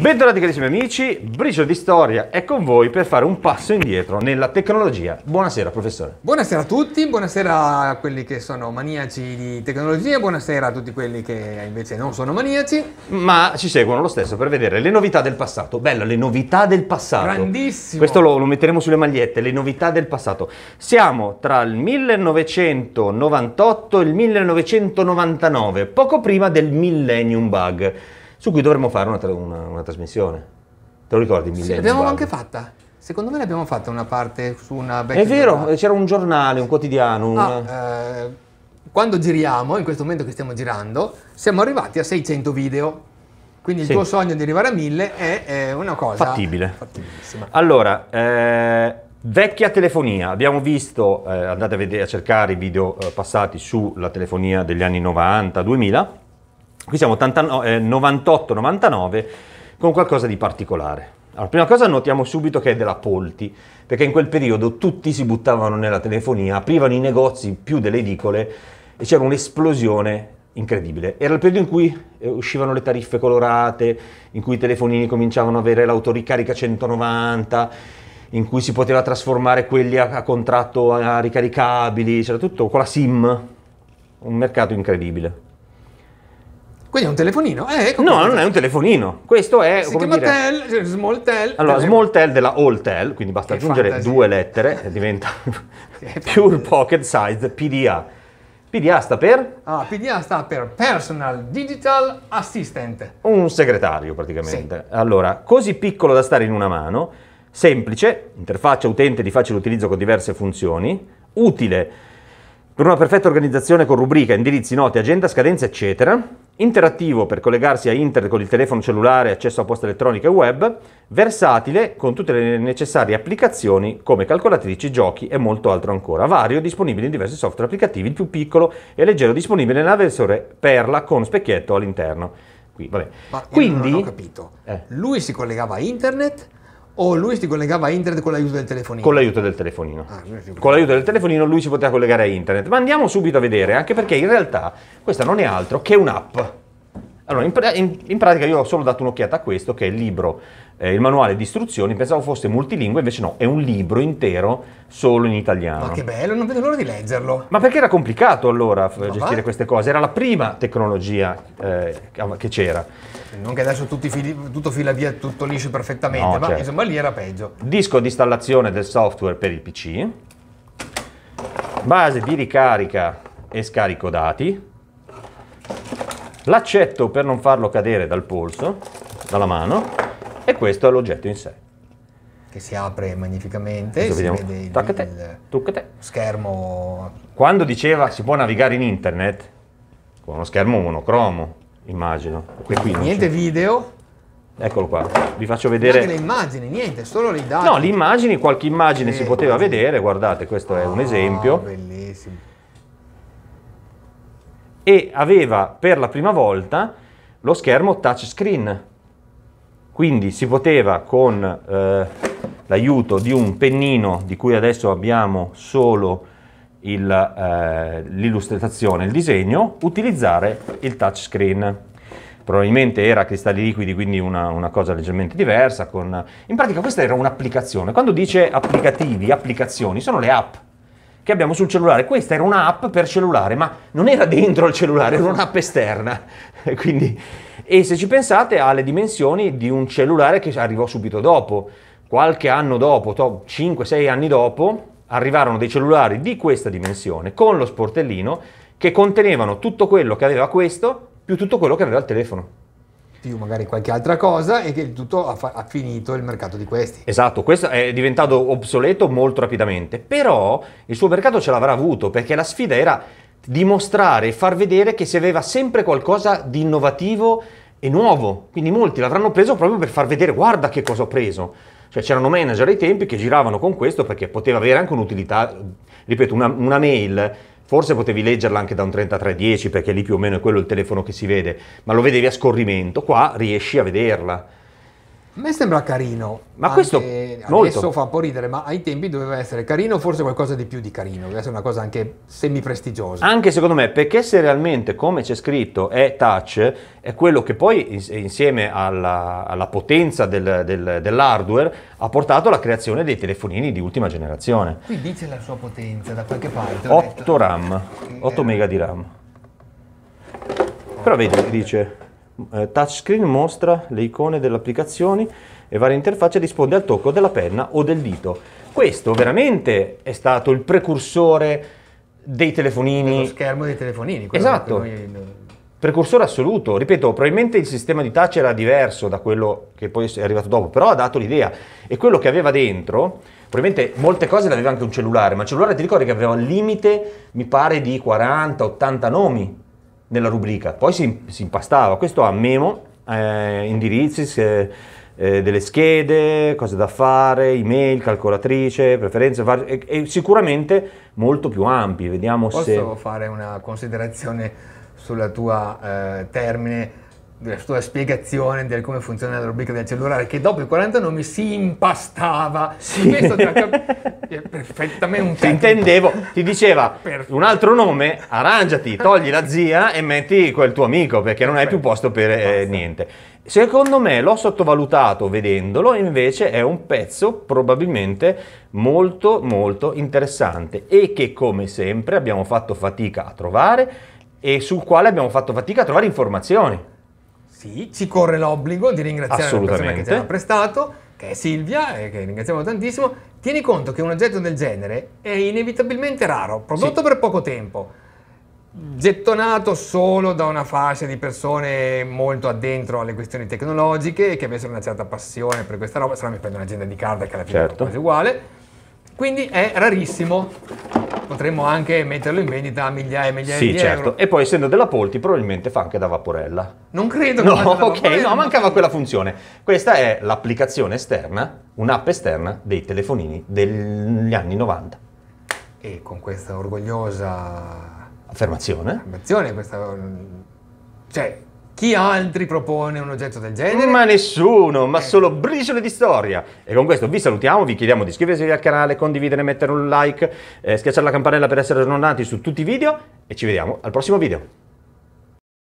Bentornati carissimi amici, Bricio di Storia è con voi per fare un passo indietro nella tecnologia. Buonasera professore. Buonasera a tutti, buonasera a quelli che sono maniaci di tecnologia, buonasera a tutti quelli che invece non sono maniaci. Ma ci seguono lo stesso per vedere le novità del passato. Bello, le novità del passato. Grandissimo. Questo lo, lo metteremo sulle magliette, le novità del passato. Siamo tra il 1998 e il 1999, poco prima del Millennium Bug su cui dovremmo fare una, una, una trasmissione. Te lo ricordi? Sì, l'abbiamo anche fatta. Secondo me l'abbiamo fatta una parte su una... È vero, giornata. c'era un giornale, un quotidiano. Un... Ah, eh, quando giriamo, in questo momento che stiamo girando, siamo arrivati a 600 video. Quindi sì. il tuo sogno di arrivare a 1000 è, è una cosa... Fattibile. Fattibilissima. Allora, eh, vecchia telefonia. Abbiamo visto, eh, andate a, vedere, a, cercare i video eh, passati sulla telefonia degli anni 90-2000. Qui siamo 98-99 eh, con qualcosa di particolare. Allora, prima cosa notiamo subito che è della Polti, perché in quel periodo tutti si buttavano nella telefonia, aprivano i negozi più delle edicole e c'era un'esplosione incredibile. Era il periodo in cui eh, uscivano le tariffe colorate, in cui i telefonini cominciavano ad avere l'autoricarica 190, in cui si poteva trasformare quelli a, a contratto a ricaricabili, c'era tutto con la SIM, un mercato incredibile. Quindi è un telefonino? Eh, ecco no, non è un telefonino. Questo è. Si chiama dire... Tel, Small Tel. Allora, tele... Small Tel della All Tel, quindi basta che aggiungere fantasia. due lettere e diventa Pure Pocket Size PDA. PDA sta per? Ah, PDA sta per Personal Digital Assistant. Un segretario praticamente. Sì. Allora, così piccolo da stare in una mano, semplice, interfaccia utente di facile utilizzo con diverse funzioni, utile per una perfetta organizzazione con rubrica, indirizzi, note, agenda, scadenze, eccetera interattivo per collegarsi a internet con il telefono cellulare, accesso a posta elettronica e web, versatile con tutte le necessarie applicazioni come calcolatrici, giochi e molto altro ancora, vario disponibile in diversi software applicativi, il più piccolo e leggero disponibile nella versione Perla con specchietto all'interno. Qui, Quindi, non ho capito. Eh. Lui si collegava a internet o lui si collegava a internet con l'aiuto del telefonino? Con l'aiuto del telefonino. Ah, con l'aiuto del telefonino lui si poteva collegare a internet. Ma andiamo subito a vedere, anche perché in realtà questa non è altro che un'app. Allora, in, in, in pratica io ho solo dato un'occhiata a questo, che è il libro eh, il manuale di istruzioni, pensavo fosse multilingue, invece no, è un libro intero solo in italiano. Ma che bello, non vedo l'ora di leggerlo. Ma perché era complicato allora f- eh, gestire queste cose? Era la prima tecnologia eh, che c'era. Non che adesso fili, tutto fila via, tutto liscio perfettamente, no, ma certo. insomma lì era peggio. Disco di installazione del software per il PC, base di ricarica e scarico dati, l'accetto per non farlo cadere dal polso, dalla mano, e questo è l'oggetto in sé. Che si apre magnificamente, Adesso si vediamo. vede il, Toccate. il Toccate. schermo. Quando diceva si può navigare in internet, con uno schermo monocromo, immagino. Qui niente video. Eccolo qua, vi faccio vedere. Anche le immagini, niente, solo le dati. No, le immagini, qualche immagine eh, si poteva così. vedere, guardate, questo ah, è un ah, esempio. Bellissimo. E aveva per la prima volta lo schermo touchscreen. Quindi si poteva con eh, l'aiuto di un pennino di cui adesso abbiamo solo l'illustrazione, il, eh, il disegno, utilizzare il touchscreen probabilmente era cristalli liquidi, quindi una, una cosa leggermente diversa. Con... In pratica questa era un'applicazione. Quando dice applicativi, applicazioni, sono le app che abbiamo sul cellulare. Questa era un'app per cellulare, ma non era dentro il cellulare, era un'app esterna. Quindi, e se ci pensate ha le dimensioni di un cellulare che arrivò subito dopo. Qualche anno dopo, 5-6 anni dopo, arrivarono dei cellulari di questa dimensione con lo sportellino che contenevano tutto quello che aveva questo più tutto quello che aveva il telefono più magari qualche altra cosa e che tutto ha, fa- ha, finito il mercato di questi. Esatto, questo è diventato obsoleto molto rapidamente, però il suo mercato ce l'avrà avuto perché la sfida era dimostrare e far vedere che si aveva sempre qualcosa di innovativo e nuovo, quindi molti l'avranno preso proprio per far vedere guarda che cosa ho preso. Cioè c'erano manager ai tempi che giravano con questo perché poteva avere anche un'utilità, ripeto, una, una mail Forse potevi leggerla anche da un 3310 perché lì più o meno è quello il telefono che si vede, ma lo vedevi a scorrimento, qua riesci a vederla a me sembra carino. Ma questo adesso molto. fa un po' ridere, ma ai tempi doveva essere carino, forse qualcosa di più di carino, deve essere una cosa anche semi-prestigiosa. Anche secondo me, perché se realmente, come c'è scritto, è touch, è quello che poi insieme alla, alla potenza del, del, dell'hardware ha portato alla creazione dei telefonini di ultima generazione. Qui dice la sua potenza da qualche parte. 8 RAM, 8 mega di RAM. Però vedi, dice eh, touchscreen mostra le icone delle applicazioni e varie interfacce risponde al tocco della penna o del dito. Questo veramente è stato il precursore dei telefonini. Lo schermo dei telefonini. Esatto. Noi... Precursore assoluto. Ripeto, probabilmente il sistema di touch era diverso da quello che poi è arrivato dopo, però ha dato l'idea. E quello che aveva dentro, probabilmente molte cose le aveva anche un cellulare, ma il cellulare ti ricordi che aveva un limite, mi pare, di 40-80 nomi nella rubrica, poi si, si impastava, questo ha memo, eh, indirizzi, eh, eh, delle schede, cose da fare, email, calcolatrice, preferenze, var- e, e sicuramente molto più ampi, vediamo Posso se... Posso fare una considerazione sulla tua eh, termine? della sua spiegazione del come funziona la rubrica del cellulare, che dopo i 40 nomi si impastava. Sì. cap- perfettamente. Ti intendevo, ti diceva Perfetto. un altro nome, arrangiati, togli la zia e metti quel tuo amico, perché non hai più posto per eh, niente. Secondo me l'ho sottovalutato vedendolo, invece è un pezzo probabilmente molto molto interessante e che come sempre abbiamo fatto fatica a trovare e sul quale abbiamo fatto fatica a trovare informazioni. Sì, ci corre l'obbligo di ringraziare la persona che ci ha prestato, che è Silvia, e eh, che ringraziamo tantissimo. Tieni conto che un oggetto del genere è inevitabilmente raro, prodotto sì. per poco tempo, gettonato solo da una fascia di persone molto addentro alle questioni tecnologiche, e che avessero una certa passione per questa roba, se no mi prendo un'agenda di carta che alla fine certo. è quasi uguale. Quindi è rarissimo potremmo anche metterlo in vendita a migliaia e migliaia sì, di certo. euro. E poi essendo della Polti probabilmente fa anche da vaporella. Non credo che No, ok, no, mancava quella funzione. Questa è l'applicazione esterna, un'app esterna dei telefonini degli anni 90. E con questa orgogliosa affermazione, affermazione questa mm, cioè chi altri propone un oggetto del genere? Ma nessuno, ma eh. solo briciole di storia. E con questo vi salutiamo, vi chiediamo di iscrivervi al canale, condividere, mettere un like, eh, schiacciare la campanella per essere aggiornati su tutti i video e ci vediamo al prossimo video.